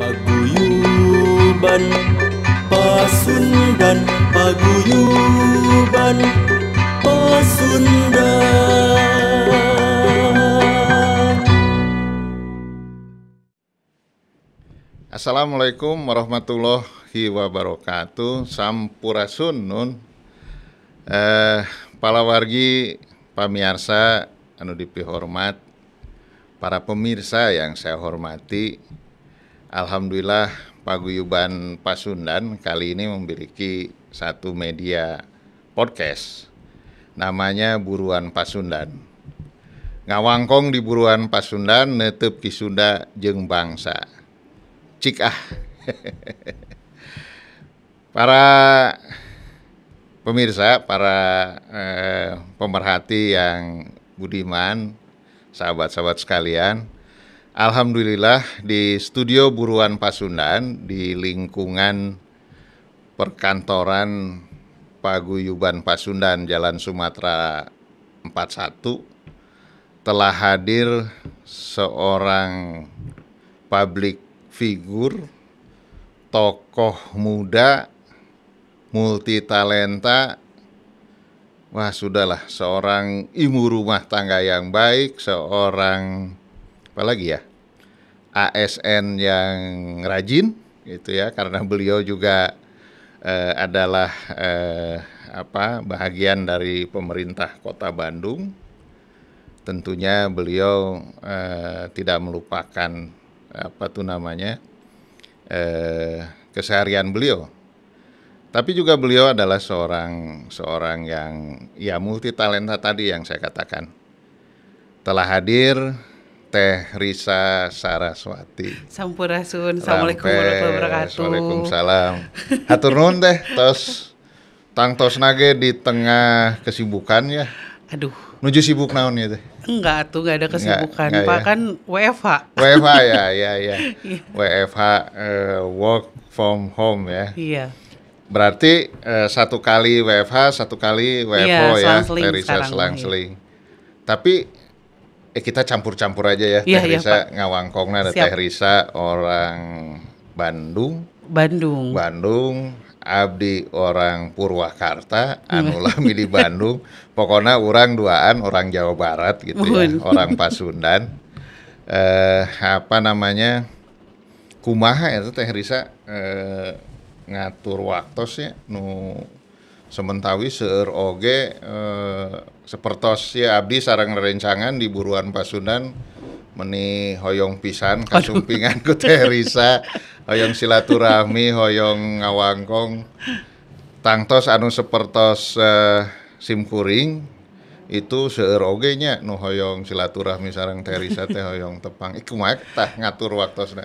paguyuban Pasundan paguyuban Pasundan Assalamualaikum warahmatullahi wabarakatuh Sampurasun nun eh, Palawargi pamiarsa anu dipihormat para pemirsa yang saya hormati Alhamdulillah paguyuban Pasundan kali ini memiliki satu media podcast. Namanya Buruan Pasundan. Ngawangkong di Buruan Pasundan netep di Sunda jeng bangsa. Cik ah. para pemirsa, para eh, pemerhati yang budiman, sahabat-sahabat sekalian, Alhamdulillah di studio Buruan Pasundan di lingkungan perkantoran Paguyuban Pasundan Jalan Sumatera 41 telah hadir seorang public figure tokoh muda multi talenta wah sudahlah seorang ibu rumah tangga yang baik seorang apa lagi ya ASN yang rajin gitu ya karena beliau juga eh, adalah eh, apa bagian dari pemerintah Kota Bandung tentunya beliau eh, tidak melupakan apa tuh namanya eh, keseharian beliau tapi juga beliau adalah seorang seorang yang ya multi talenta tadi yang saya katakan telah hadir Teh Risa Saraswati. Sampurasun. Assalamualaikum warahmatullahi wabarakatuh. Waalaikumsalam. Hatur nuhun teh tos tang tos nage di tengah kesibukan ya. Aduh. Nuju sibuk naon ya teh? Enggak tuh, enggak ada kesibukan. Enggak, enggak Pak ya. kan WFH. WFH ya, ya, ya. Iya. WFH uh, eh, work from home ya. Iya. Berarti uh, satu kali WFH, satu kali WFO iya, ya, ya, Risa selang-seling. Iya. Tapi eh kita campur-campur aja ya. Iya, Teh iya, Risa Ngawangkong ada Siap. Teh Risa orang Bandung. Bandung. Bandung. Abdi orang Purwakarta, iya. anu lami di Bandung. Pokoknya orang duaan orang Jawa Barat gitu ya, orang Pasundan. eh apa namanya? Kumaha ya itu Teh Risa eh, ngatur sih nu no sementawi seueur oge eh, sepertos ya abdi sarang rencangan di buruan Pasundan meni hoyong pisan kasumpingan ku Teresa hoyong silaturahmi hoyong ngawangkong tangtos anu sepertos eh, simkuring itu seueur oge nya nu hoyong silaturahmi sarang Teresa teh hoyong tepang iku mah tah ngatur waktosna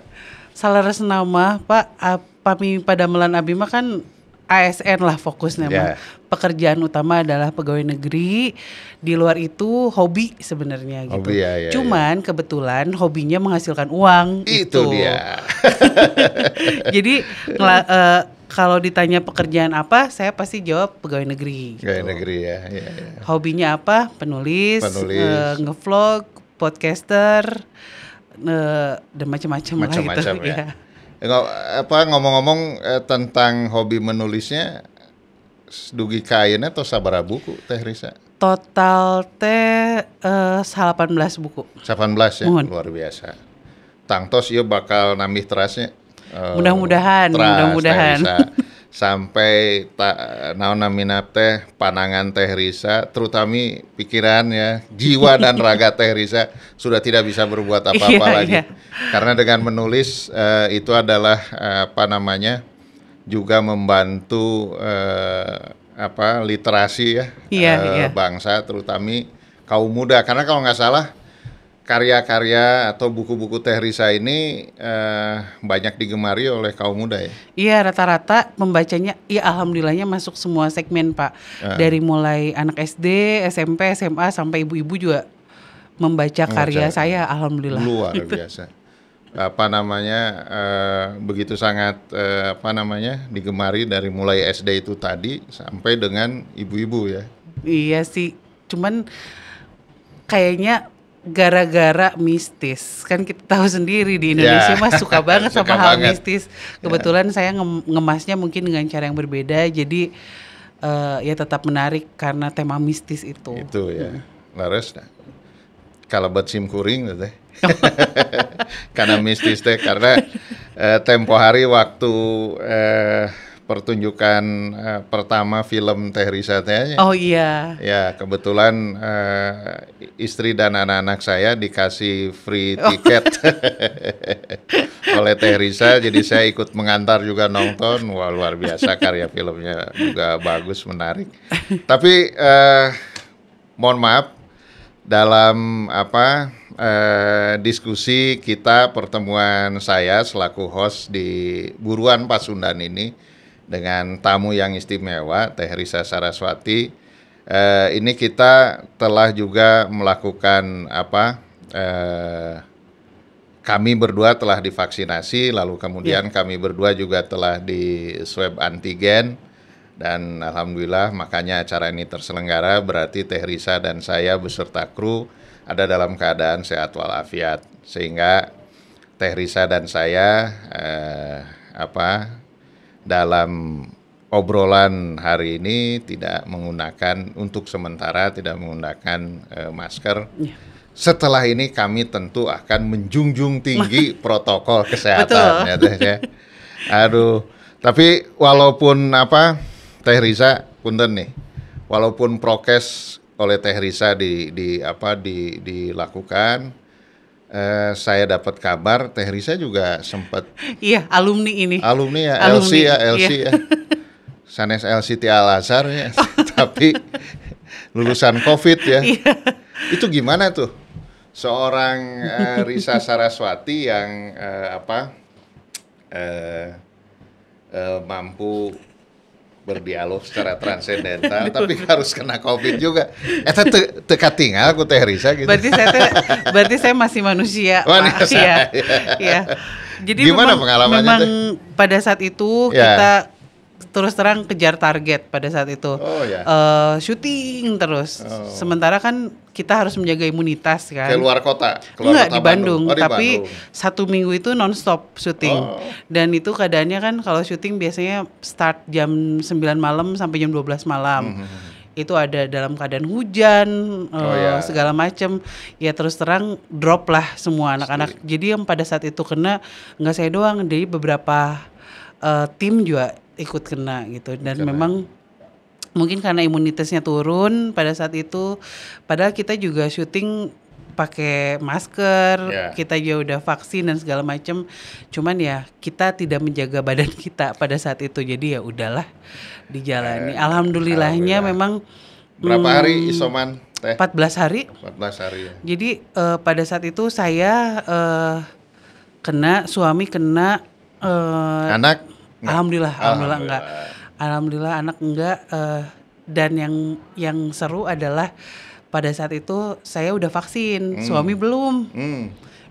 Salah nama Pak pami pada melan Abimah kan ASN lah fokusnya yeah. pekerjaan utama adalah pegawai negeri di luar itu hobi sebenarnya gitu ya, ya, ya. cuman ya. kebetulan hobinya menghasilkan uang itu gitu. dia jadi uh, kalau ditanya pekerjaan apa saya pasti jawab pegawai negeri gitu. pegawai negeri ya, ya, ya. hobinya apa penulis, penulis. Uh, ngevlog podcaster uh, dan macam-macam lah gitu ya, ya Ya, apa ngomong-ngomong eh, tentang hobi menulisnya dugi kainnya atau sabara buku teh Risa? Total teh uh, eh, 18 buku. 18 ya, Mohon. luar biasa. Tangtos ya bakal nambah terasnya. Uh, mudah-mudahan, mudah-mudahan. sampai naon namina teh panangan teh Risa terutami ya jiwa dan raga teh Risa sudah tidak bisa berbuat iya, apa-apa lagi iya. karena dengan menulis uh, itu adalah uh, apa namanya juga membantu uh, apa literasi ya iya, uh, iya. bangsa terutami kaum muda karena kalau nggak salah karya-karya atau buku-buku Teh Risa ini uh, banyak digemari oleh kaum muda ya? Iya rata-rata pembacanya, ya alhamdulillahnya masuk semua segmen pak. Uh. Dari mulai anak SD, SMP, SMA sampai ibu-ibu juga membaca karya saya alhamdulillah. Luar biasa. Apa namanya uh, begitu sangat uh, apa namanya digemari dari mulai SD itu tadi sampai dengan ibu-ibu ya? Iya sih, cuman kayaknya gara-gara mistis kan kita tahu sendiri di Indonesia yeah. Ya. mas suka banget suka sama hal mistis ya. kebetulan yeah. saya ngemasnya mungkin dengan cara yang berbeda jadi uh, ya tetap menarik karena tema mistis itu itu ya hmm. nah. kalau buat sim kuring teh gitu karena mistis teh karena uh, eh, tempo hari waktu uh, pertunjukan uh, pertama film Teh Risatnya. Oh iya. Ya kebetulan uh, istri dan anak-anak saya dikasih free oh. tiket oh. oleh Teh Risa, jadi saya ikut mengantar juga nonton. Wah luar biasa karya filmnya juga bagus menarik. Tapi uh, mohon maaf dalam apa eh, diskusi kita pertemuan saya selaku host di Buruan Pasundan ini dengan tamu yang istimewa Teh Risa Saraswati. Eh, ini kita telah juga melakukan apa? Eh, kami berdua telah divaksinasi, lalu kemudian yeah. kami berdua juga telah di swab antigen dan alhamdulillah makanya acara ini terselenggara berarti Teh Risa dan saya beserta kru ada dalam keadaan sehat walafiat sehingga Teh Risa dan saya eh, apa dalam obrolan hari ini tidak menggunakan untuk sementara tidak menggunakan uh, masker. Ya. Setelah ini kami tentu akan menjunjung tinggi protokol kesehatan ya ya. Aduh, tapi walaupun apa Teh Riza punten nih. Walaupun prokes oleh Teh Risa di di apa di dilakukan eh, saya dapat kabar Teh Risa juga sempat Iya, alumni ini. Alumni ya, alumni. LC ya, LC iya. ya. Sanes LC Al Azhar ya, oh. tapi lulusan Covid ya. Iya. Itu gimana tuh? Seorang eh, Risa Saraswati yang eh, apa? Eh, eh, mampu berdialog secara transendental tapi harus kena covid juga eta eh, te, teka tinggal aku teh Risa gitu berarti saya te, berarti saya masih manusia Pak ya, ya. jadi gimana memang, memang pada saat itu ya. kita terus terang kejar target pada saat itu oh, ya. uh, syuting terus oh. sementara kan kita harus menjaga imunitas kan. Ke luar kota? Keluar Enggak, kota di Bandung. Bandung. Oh, di tapi Bandung. satu minggu itu non-stop syuting. Oh. Dan itu keadaannya kan kalau syuting biasanya start jam 9 malam sampai jam 12 malam. Mm -hmm itu ada dalam keadaan hujan oh, uh, ya. segala macam ya terus terang drop lah semua anak-anak jadi yang pada saat itu kena nggak saya doang jadi beberapa uh, tim juga ikut kena gitu dan kena. memang mungkin karena imunitasnya turun pada saat itu padahal kita juga syuting pakai masker yeah. kita juga udah vaksin dan segala macam cuman ya kita tidak menjaga badan kita pada saat itu jadi ya udahlah dijalani eh, alhamdulillahnya memang berapa hmm, hari isoman teh 14 hari 14 hari ya. jadi uh, pada saat itu saya uh, kena suami kena uh, anak Alhamdulillah, alhamdulillah, alhamdulillah enggak alhamdulillah anak enggak uh, dan yang yang seru adalah pada saat itu saya udah vaksin, hmm. suami belum. Hmm.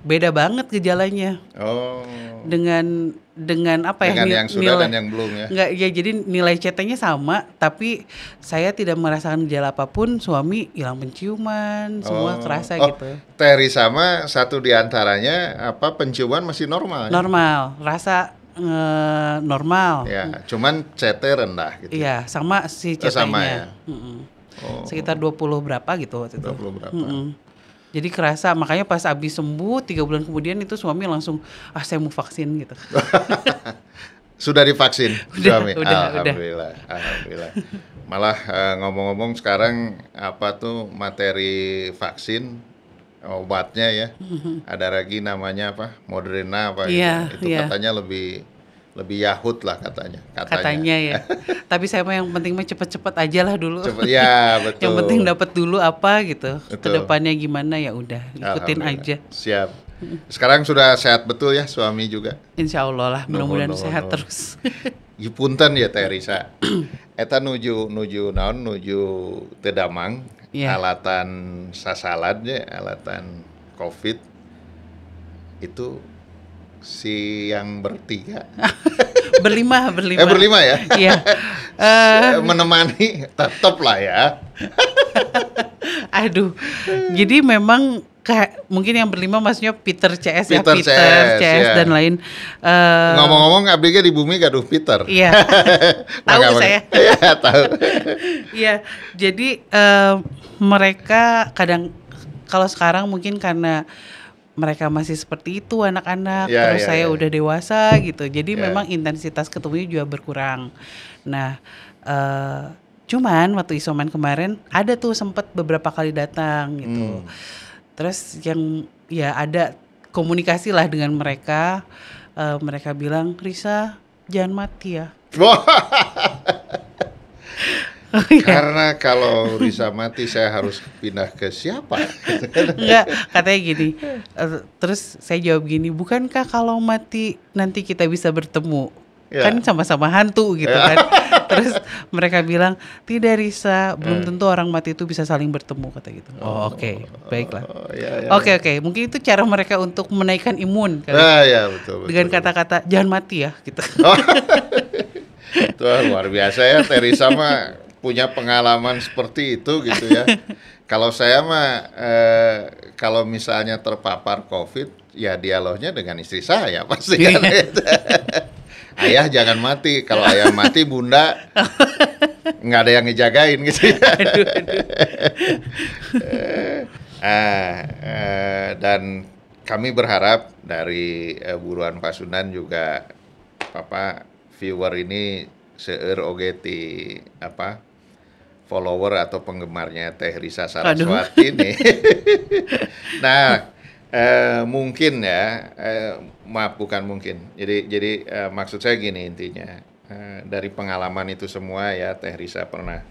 Beda banget gejalanya. Oh. Dengan dengan apa dengan ya? Dengan yang nilai, dan yang belum ya. Enggak, ya jadi nilai CT-nya sama, tapi saya tidak merasakan gejala apapun, suami hilang penciuman, oh. semua terasa oh, gitu. Teri sama satu diantaranya apa penciuman masih normal. Ya? Normal, rasa Eh, normal. Ya, cuman CT rendah gitu. Iya, sama si CT-nya. Oh, sama ya. Mm -mm. Oh. Sekitar 20 berapa gitu waktu 20 itu. 20 berapa. Mm Jadi kerasa makanya pas abis sembuh tiga bulan kemudian itu suami langsung ah saya mau vaksin gitu. Sudah divaksin udah, suami. Udah, alhamdulillah, udah. alhamdulillah. Malah eh, ngomong-ngomong uh, ngomong -ngomong sekarang apa tuh materi vaksin obatnya ya. Ada lagi namanya apa? Moderna apa yeah, gitu. Iya, Itu yeah. katanya lebih lebih Yahud lah katanya. Katanya, katanya ya. Tapi saya mah yang penting mah cepet-cepet aja lah dulu. Cepet, ya betul. yang penting dapat dulu apa gitu. Betul. Kedepannya gimana ya udah ikutin aja. Siap. Sekarang sudah sehat betul ya suami juga. Insya Allah lah mudah-mudahan sehat no. terus. Ipunten ya Teresa. Eta nuju nuju naon nuju Tedamang yeah. alatan sasalatnya alatan COVID itu si yang bertiga berlima berlima eh, berlima ya iya uh, menemani tetap lah ya aduh jadi memang kayak mungkin yang berlima maksudnya Peter CS Peter ya Peter CS, CS yeah. dan lain. Uh, Ngomong-ngomong abg di bumi gaduh Peter. Iya. tahu saya. Iya tahu. Iya jadi uh, mereka kadang kalau sekarang mungkin karena mereka masih seperti itu anak-anak yeah, terus yeah, saya yeah. udah dewasa gitu jadi yeah. memang intensitas ketemunya juga berkurang. Nah. Uh, Cuman waktu isoman kemarin ada tuh sempet beberapa kali datang gitu. Hmm terus yang ya ada komunikasi lah dengan mereka uh, mereka bilang Risa jangan mati ya Karena kalau Risa mati saya harus pindah ke siapa? Enggak, katanya gini. Eh, terus saya jawab gini, bukankah kalau mati nanti kita bisa bertemu? Ya. Kan sama-sama hantu gitu kan. Ya. terus mereka bilang tidak Risa belum eh. tentu orang mati itu bisa saling bertemu kata gitu oh, oh. oke okay. baiklah oh, iya, iya, oke oh, ya, ya, oke okay, okay. mungkin itu cara mereka untuk menaikkan imun kan ah, ya, betul, betul, dengan kata-kata jangan mati ya gitu oh. luar biasa ya Teresa mah punya pengalaman seperti itu gitu ya kalau saya mah eh, kalau misalnya terpapar COVID, ya dialognya dengan istri saya pasti kan. Iya. Gitu ayah jangan mati kalau ayah mati bunda nggak ada yang ngejagain gitu aduh, aduh. uh, uh, dan kami berharap dari uh, buruan Pasundan juga papa viewer ini seer ogeti apa follower atau penggemarnya Teh Risa Saraswati ini. nih. nah, Eh, mungkin ya, eh, maaf bukan mungkin. Jadi jadi eh, maksud saya gini intinya eh, dari pengalaman itu semua ya Teh Risa pernah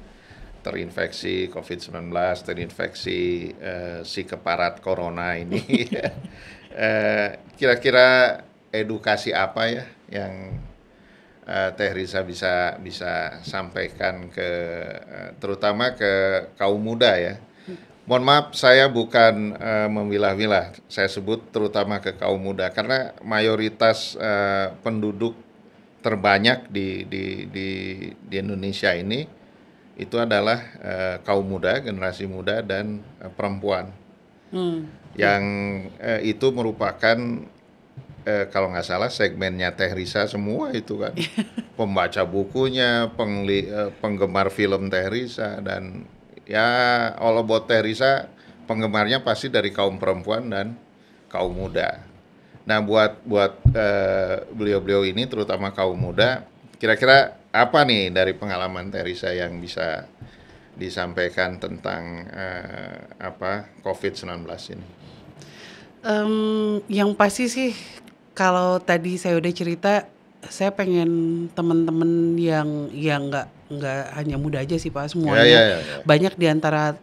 terinfeksi COVID-19, terinfeksi eh, si keparat corona ini. kira eh, kira-kira edukasi apa ya yang eh, Teh Risa bisa bisa sampaikan ke eh, terutama ke kaum muda ya? mohon maaf saya bukan uh, memilah-milah saya sebut terutama ke kaum muda karena mayoritas uh, penduduk terbanyak di di di di Indonesia ini itu adalah uh, kaum muda generasi muda dan uh, perempuan hmm. yang uh, itu merupakan kalau nggak salah segmennya Teh Risa semua itu kan pembaca bukunya, pengli, penggemar film Teh Risa dan ya all about Risa penggemarnya pasti dari kaum perempuan dan kaum muda. Nah, buat buat beliau eh, beliau-beliau ini terutama kaum muda, kira-kira apa nih dari pengalaman Teh Risa yang bisa disampaikan tentang uh, apa COVID-19 ini? Um, yang pasti sih kalau tadi saya udah cerita saya pengen temen-temen yang yang nggak nggak hanya muda aja sih pak semuanya yeah, yeah, yeah, yeah. banyak diantara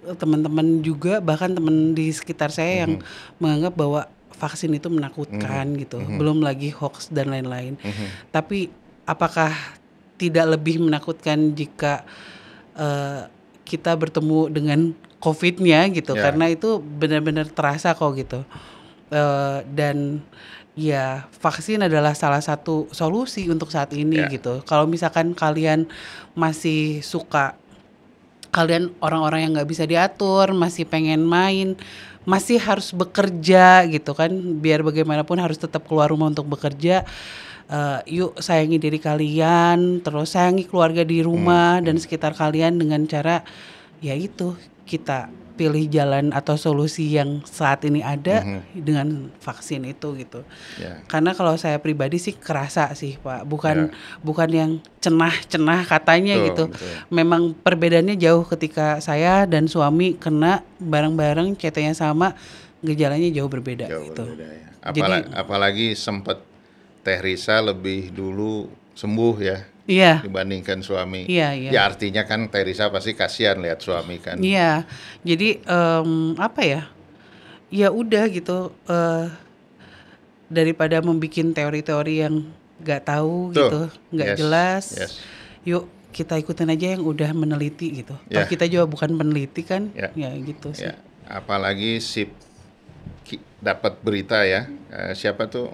teman-teman juga bahkan teman di sekitar saya yang mm -hmm. yang menganggap bahwa vaksin itu menakutkan mm -hmm. gitu mm -hmm. belum lagi hoax dan lain-lain mm -hmm. tapi apakah tidak lebih menakutkan jika uh, kita bertemu dengan covidnya gitu yeah. karena itu benar-benar terasa kok gitu uh, dan Ya, vaksin adalah salah satu solusi untuk saat ini yeah. gitu. Kalau misalkan kalian masih suka, kalian orang-orang yang nggak bisa diatur, masih pengen main, masih harus bekerja gitu kan, biar bagaimanapun harus tetap keluar rumah untuk bekerja. Uh, yuk sayangi diri kalian, terus sayangi keluarga di rumah hmm. dan hmm. sekitar kalian dengan cara ya itu kita pilih jalan atau solusi yang saat ini ada mm-hmm. dengan vaksin itu gitu. Yeah. Karena kalau saya pribadi sih kerasa sih Pak, bukan yeah. bukan yang cenah-cenah katanya betul, gitu. Betul. Memang perbedaannya jauh ketika saya dan suami kena bareng-bareng ct sama, gejalanya jauh berbeda jauh gitu. Berbeda, ya. Apalagi, Jadi apalagi sempat Teh Risa lebih dulu sembuh ya yeah. dibandingkan suami. yeah, Yeah. Ya artinya kan Teresa pasti kasihan lihat suami kan. Iya. Jadi um, apa ya? Ya udah gitu uh, daripada membuat teori-teori yang nggak tahu Tuh. gitu, nggak yes, jelas. Yes. Yuk kita ikutin aja yang udah meneliti gitu. Yeah. Ya. kita juga bukan peneliti kan, yeah. ya gitu sih. Yeah. Apalagi sip dapat berita ya, uh, siapa tuh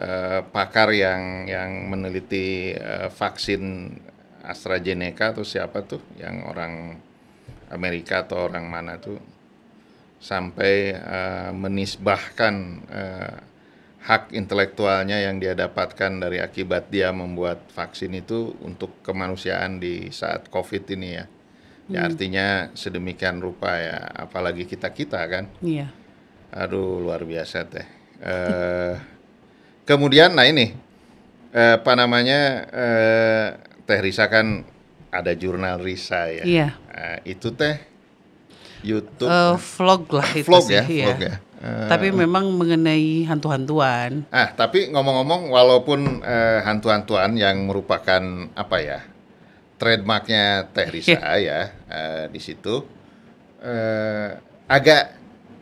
Eh, pakar yang yang meneliti uh, vaksin AstraZeneca atau siapa tuh yang orang Amerika atau orang mana tuh sampai uh, menisbahkan uh, hak intelektualnya yang dia dapatkan dari akibat dia membuat vaksin itu untuk kemanusiaan di saat COVID ini ya. Ya hmm. artinya sedemikian rupa ya, apalagi kita kita kan. Iya. Aduh luar biasa teh. Uh, Kemudian nah ini eh, apa namanya eh, Teh Risa kan ada jurnal Risa ya. Iya. Eh, itu Teh YouTube uh, vlog lah itu vlog sih, ya, ya. Vlog ya. Uh, tapi eh, memang mengenai hantu-hantuan. Ah, tapi ngomong-ngomong, walaupun uh, hantu-hantuan yang merupakan apa ya trademarknya Teh Risa iya. ya uh, di situ uh, agak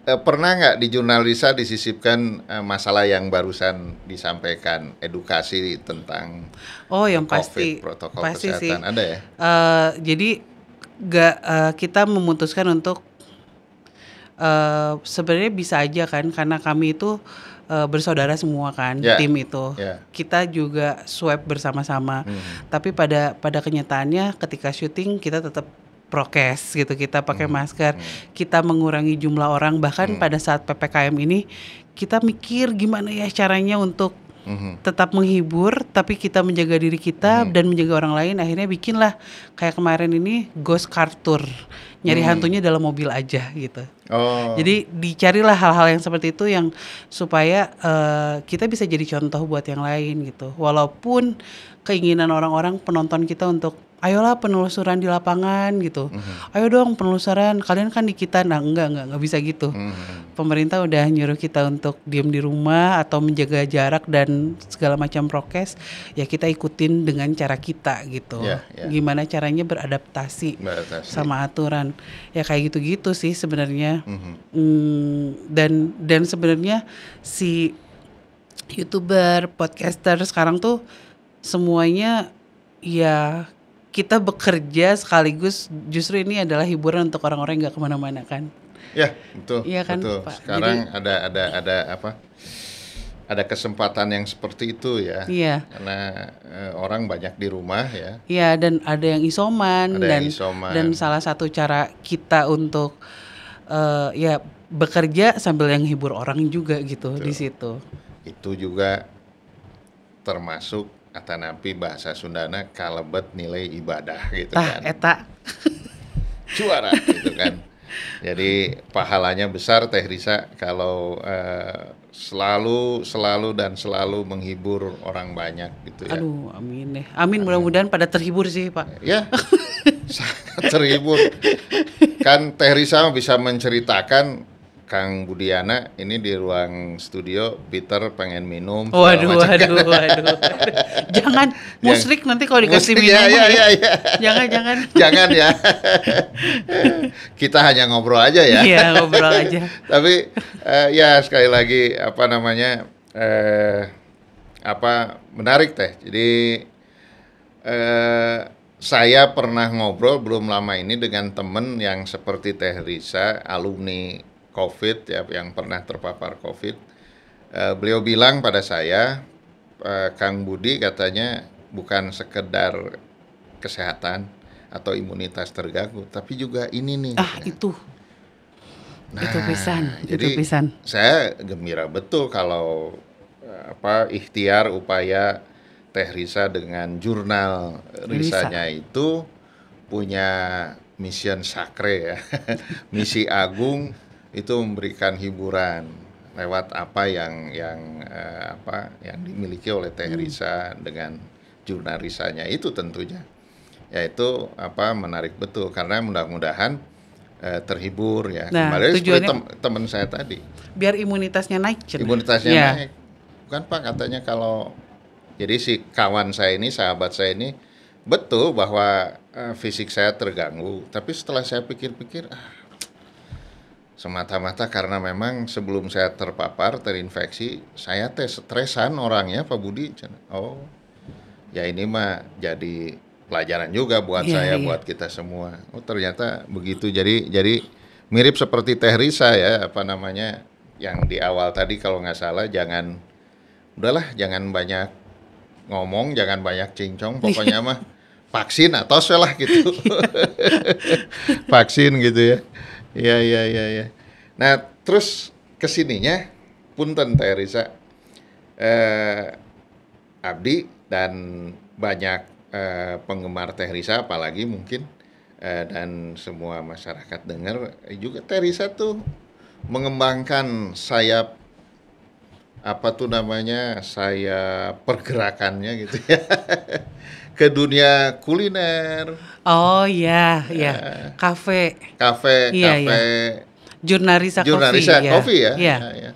Eh, pernah nggak di jurnalisa disisipkan eh, masalah yang barusan disampaikan edukasi tentang oh yang COVID, pasti protokol pasti kesehatan sih. ada ya uh, jadi nggak uh, kita memutuskan untuk uh, sebenarnya bisa aja kan karena kami itu bersaudara semua kan yeah. tim itu yeah. kita juga swab bersama-sama hmm. tapi pada pada kenyataannya ketika syuting kita tetap prokes gitu kita pakai hmm. masker hmm. kita mengurangi jumlah orang bahkan hmm. pada saat ppkm ini kita mikir gimana ya caranya untuk hmm. tetap menghibur tapi kita menjaga diri kita hmm. dan menjaga orang lain akhirnya bikinlah kayak kemarin ini ghost car tour nyari hmm. hantunya dalam mobil aja gitu oh. jadi dicarilah hal-hal yang seperti itu yang supaya uh, kita bisa jadi contoh buat yang lain gitu walaupun keinginan orang-orang penonton kita untuk ayolah penelusuran di lapangan gitu. Mm-hmm. Ayo dong penelusuran. Kalian kan di kita nah enggak enggak enggak bisa gitu. Mm-hmm. Pemerintah udah nyuruh kita untuk diem di rumah atau menjaga jarak dan segala macam prokes, ya kita ikutin dengan cara kita gitu. Yeah, yeah. Gimana caranya beradaptasi, beradaptasi sama aturan. Ya kayak gitu-gitu sih sebenarnya. Mm-hmm. Mm, dan dan sebenarnya si YouTuber, podcaster sekarang tuh semuanya ya kita bekerja sekaligus justru ini adalah hiburan untuk orang-orang yang gak kemana-mana kan ya betul iya kan betul. Pak? sekarang Jadi, ada ada ada apa ada kesempatan yang seperti itu ya. Iya. Karena e, orang banyak di rumah ya. Iya dan ada yang isoman ada dan yang isoman. dan salah satu cara kita untuk e, ya bekerja sambil yang hibur orang juga gitu Betul. di situ. Itu juga termasuk kata Nabi bahasa Sundana kalebet nilai ibadah gitu ah, kan. eta. Juara gitu kan. Jadi pahalanya besar Teh Risa kalau uh, selalu selalu dan selalu menghibur orang banyak gitu ya. Aduh, amin deh. Amin, amin. mudah-mudahan pada terhibur sih, Pak. Ya. sangat terhibur. kan Teh Risa bisa menceritakan Kang Budiana ini di ruang studio Peter pengen minum. Waduh, oh, waduh, waduh, waduh. Jangan musrik nanti kalau dikasih musrik, minum. Ya, ya, ya, ya. Jangan, jangan. jangan ya. Kita hanya ngobrol aja ya. Iya, ngobrol aja. Tapi uh, ya sekali lagi apa namanya uh, apa menarik teh. Jadi uh, saya pernah ngobrol belum lama ini dengan temen yang seperti Teh Risa, alumni COVID ya yang pernah terpapar COVID. Uh, beliau bilang pada saya, uh, Kang Budi katanya bukan sekedar kesehatan atau imunitas terganggu, tapi juga ini nih. Ah ya. itu. Nah, itu pisan, jadi itu pisan. Saya gembira betul kalau eh, apa ikhtiar upaya Teh Risa dengan jurnal Risanya Risa. itu punya mission sakre ya, misi agung itu memberikan hiburan lewat apa yang yang eh, apa yang dimiliki oleh Teh hmm. Risa hmm. dengan jurnalisanya itu tentunya yaitu apa menarik betul karena mudah-mudahan eh, terhibur ya nah, kemarin tem teman saya tadi biar imunitasnya naik cerita. imunitasnya ya. naik bukan pak katanya kalau jadi si kawan saya ini sahabat saya ini betul bahwa eh, fisik saya terganggu tapi setelah saya pikir-pikir ah semata-mata karena memang sebelum saya terpapar terinfeksi saya tes stresan orangnya Pak Budi oh ya ini mah jadi pelajaran juga buat yeah, saya yeah. buat kita semua oh ternyata begitu jadi jadi mirip seperti Teh Risa ya apa namanya yang di awal tadi kalau nggak salah jangan udahlah jangan banyak ngomong jangan banyak cincong iya. pokoknya mah vaksin atau lah gitu vaksin gitu ya Iya iya iya ya. Nah, terus kesininya punten Teh Risa. Eh, Abdi dan banyak eh, penggemar Teh Risa apalagi mungkin eh, dan semua masyarakat dengar juga Teh Risa tuh mengembangkan sayap apa tuh namanya sayap pergerakannya gitu ya ke dunia kuliner. Oh iya, iya. Kafe. Ya. Kafe, kafe. Iya. Jurnalisa, Jurnalisa Coffee. Iya. Coffee ya. Iya. Ya,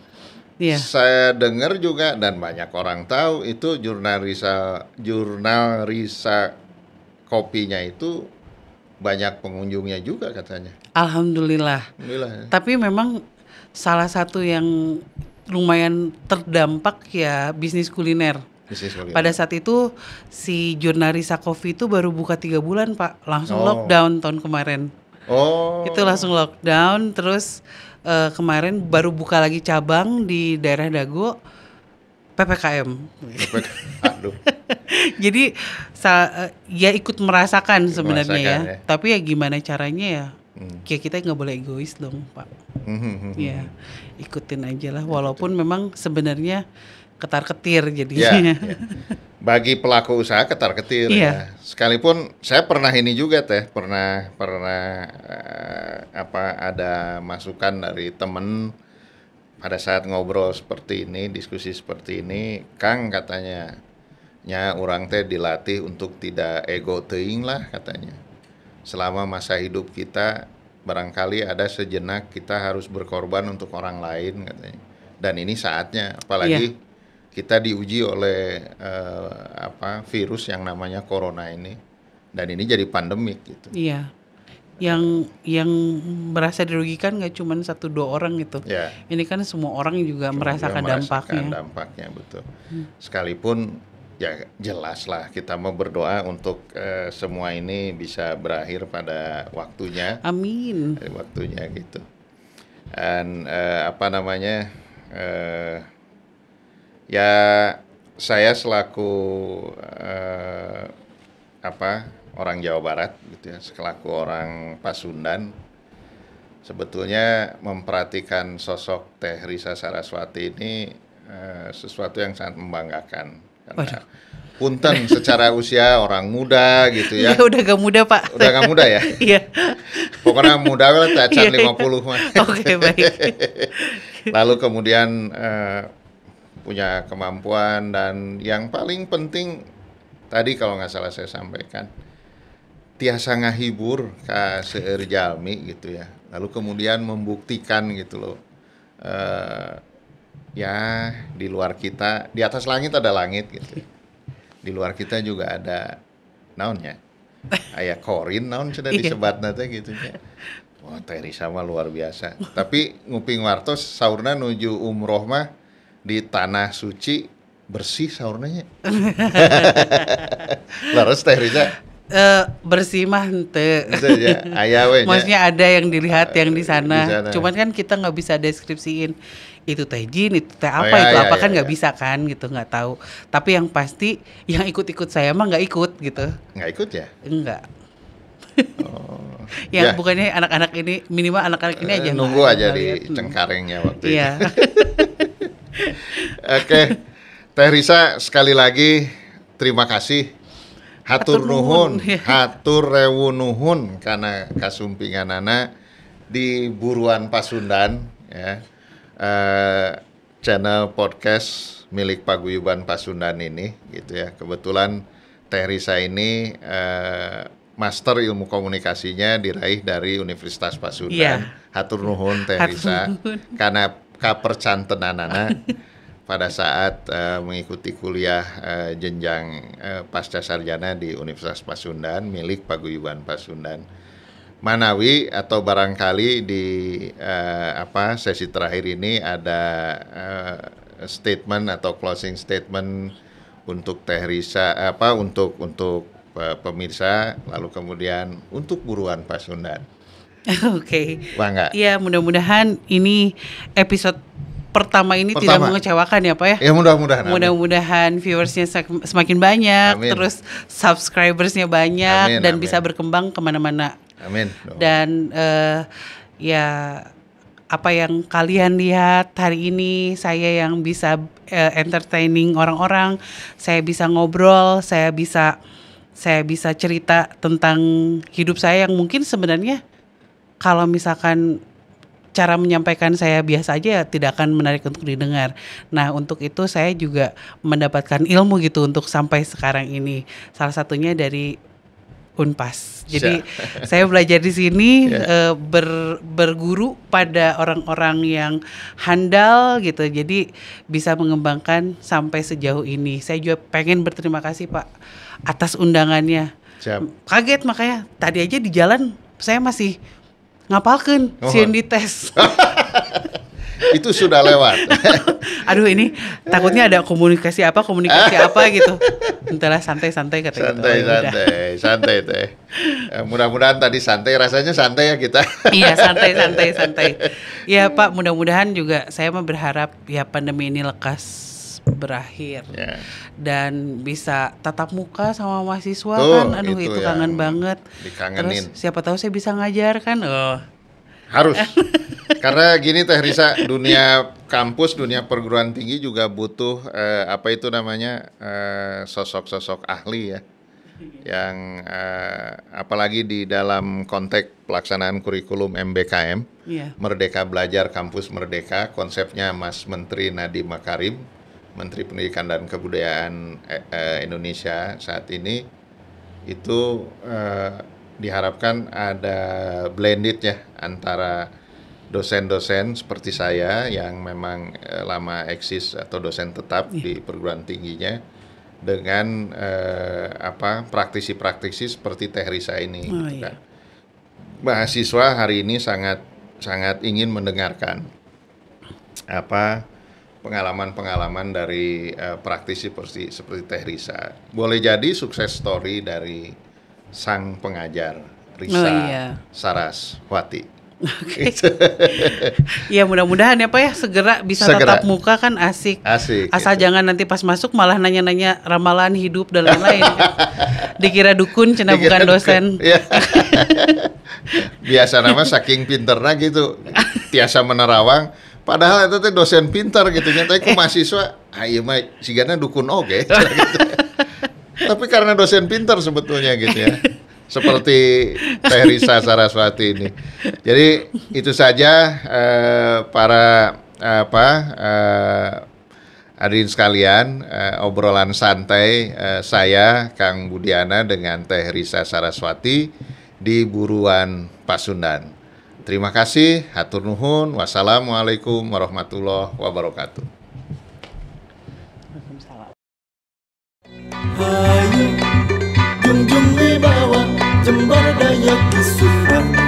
ya. Saya dengar juga dan banyak orang tahu itu jurnalisa jurnalisa kopinya itu banyak pengunjungnya juga katanya. Alhamdulillah. Alhamdulillah. Ya. Tapi memang salah satu yang lumayan terdampak ya bisnis kuliner. Bisnis iya Pada saat itu si Jurnarisa Coffee itu baru buka tiga bulan Pak, langsung oh. lockdown tahun kemarin. Oh. Itu langsung lockdown, terus uh, kemarin baru buka lagi cabang di daerah Dago PPKM. PPK, aduh. Jadi eh, ya ikut merasakan sebenarnya ya. ya. Tapi ya gimana caranya ya? Hmm. Ya kita nggak boleh egois dong, Pak. Hmm, hmm. Ya ikutin aja lah. Ya, walaupun Betul. memang sebenarnya ketar ketir jadinya. Ya, ya. Bagi pelaku usaha ketar ketir ya. ya. Sekalipun saya pernah ini juga teh, pernah pernah uh, apa ada masukan dari temen pada saat ngobrol seperti ini, diskusi seperti ini, Kang katanya, nya orang teh dilatih untuk tidak ego teing lah katanya. Selama masa hidup kita barangkali ada sejenak kita harus berkorban untuk orang lain katanya. Dan ini saatnya, apalagi. Ya kita diuji oleh uh, apa virus yang namanya corona ini dan ini jadi pandemik gitu. Iya. Yang yang merasa dirugikan nggak cuma satu dua orang gitu. Iya. Ini kan semua orang juga cuma merasakan juga dampaknya. Dampaknya betul. Hmm. Sekalipun ya jelas lah kita mau berdoa untuk uh, semua ini bisa berakhir pada waktunya. Amin. Waktunya gitu. Dan uh, apa namanya? Uh, ya saya selaku eh, apa orang Jawa Barat gitu ya, selaku orang Pasundan sebetulnya memperhatikan sosok Teh Risa Saraswati ini eh, sesuatu yang sangat membanggakan karena punten secara usia orang muda gitu ya. Ya udah gak muda pak. Udah gak muda ya. Iya. Pokoknya muda lah iya, iya. lima puluh mah. Oke baik. Lalu kemudian uh, punya kemampuan dan yang paling penting tadi kalau nggak salah saya sampaikan tiasa ngahibur ke seueur jalmi gitu ya lalu kemudian membuktikan gitu loh uh, ya di luar kita di atas langit ada langit gitu di luar kita juga ada naonnya ayah korin naon sudah iya. disebat nanti gitu ya Wah, oh, Terry sama luar biasa. Tapi nguping wartos saurna nuju umroh mah di tanah suci bersih saurnanya. Laras teh Riza uh, bersih mah ente. Maksudnya ada yang dilihat yang di sana. Cuman kan kita nggak bisa deskripsiin itu teh jin, itu teh apa, oh, iya, itu iya, apa kan iya, kan nggak iya. bisa kan gitu nggak tahu. Tapi yang pasti yang ikut-ikut saya mah nggak ikut gitu. Nggak ikut ya? Enggak. Oh, yang ya. bukannya anak-anak ini minimal anak-anak ini aja eh, nunggu aja di cengkarengnya waktu iya. itu. Oke. Teh Risa sekali lagi terima kasih. Hatur, nuhun, ya. hatur rewu nuhun karena anak di Buruan Pasundan ya. Uh, channel podcast milik Paguyuban Pasundan ini gitu ya. Kebetulan Teh Risa ini uh, master ilmu komunikasinya diraih dari Universitas Pasundan. Yeah. Hatur nuhun Teh Risa. Karena Kapercantenanana pada saat uh, mengikuti kuliah uh, jenjang uh, pasca sarjana di Universitas Pasundan milik Paguyuban Pasundan. Manawi atau barangkali di uh, apa sesi terakhir ini ada uh, statement atau closing statement untuk Teh Risa apa untuk untuk uh, pemirsa lalu kemudian untuk buruan Pasundan. Oke. Okay. Bangga. Iya, mudah-mudahan ini episode pertama ini pertama. tidak mengecewakan ya Pak ya. Ya mudah-mudahan. Mudah-mudahan viewersnya semakin banyak, amin. terus subscribersnya banyak amin, dan amin. bisa berkembang kemana-mana. Amin. Dan uh, ya apa yang kalian lihat hari ini saya yang bisa uh, entertaining orang-orang, saya bisa ngobrol, saya bisa saya bisa cerita tentang hidup saya yang mungkin sebenarnya kalau misalkan cara menyampaikan saya biasa aja ya tidak akan menarik untuk didengar. Nah, untuk itu saya juga mendapatkan ilmu gitu untuk sampai sekarang ini. Salah satunya dari Unpas. Jadi iya. saya belajar di sini yeah. Iya. uh, ber, berguru pada orang-orang yang handal gitu. Jadi bisa mengembangkan sampai sejauh ini. Saya juga pengen berterima kasih Pak atas undangannya. Siap. Kaget makanya tadi aja di jalan saya masih ngapakan oh. yang dites itu sudah lewat. Aduh ini takutnya ada komunikasi apa komunikasi apa gitu. Entahlah santai-santai kata santai, gitu. Oh, ya santai-santai, santai teh. Ya, mudah-mudahan tadi santai rasanya santai ya kita. iya santai-santai santai. Ya Pak mudah-mudahan juga saya mah berharap ya pandemi ini lekas berakhir yeah. dan bisa tatap muka sama mahasiswa Tuh, kan aduh itu, itu kangen banget dikangenin. terus siapa tahu saya bisa ngajar kan oh harus karena gini teh Risa dunia kampus dunia perguruan tinggi juga butuh eh, apa itu namanya sosok eh, sosok-sosok ahli ya yang eh, apalagi di dalam konteks pelaksanaan kurikulum MBKM yeah. Merdeka Belajar Kampus Merdeka konsepnya Mas Menteri Nadiem Makarim Menteri Pendidikan dan Kebudayaan eh, eh, Indonesia saat ini itu eh, diharapkan ada blended ya antara dosen-dosen seperti saya yang memang eh, lama eksis atau dosen tetap yeah. di perguruan tingginya dengan eh, apa praktisi-praktisi seperti Teh Risa ini oh, gitu iya. kan. Mahasiswa hari ini sangat sangat ingin mendengarkan apa pengalaman-pengalaman dari uh, praktisi seperti seperti Teh Risa. Boleh jadi sukses story dari sang pengajar Risa oh, iya. Saraswati. Oke. Okay. ya mudah-mudahan ya Pak ya segera bisa segera. tatap muka kan asik. Asik. Asal gitu. jangan nanti pas masuk malah nanya-nanya ramalan hidup dan lain-lain. Dikira dukun cina Dikira bukan dukun. dosen. Ya. Biasa nama saking pinternya gitu. Tiasa menerawang padahal itu tuh dosen pintar gitu nya tapi ke mahasiswa ayo ah, iya, mah sigana dukun oke. okay, gitu. tapi karena dosen pintar sebetulnya gitu ya seperti Teh Risa Saraswati ini jadi itu saja uh, para apa uh, eh, adin sekalian uh, obrolan santai uh, saya Kang Budiana dengan Teh Risa Saraswati di Buruan Pasundan Terima kasih, hatur nuhun. Wassalamualaikum warahmatullahi wabarakatuh. Hayu, jung jung bawah, jembar di kisufan.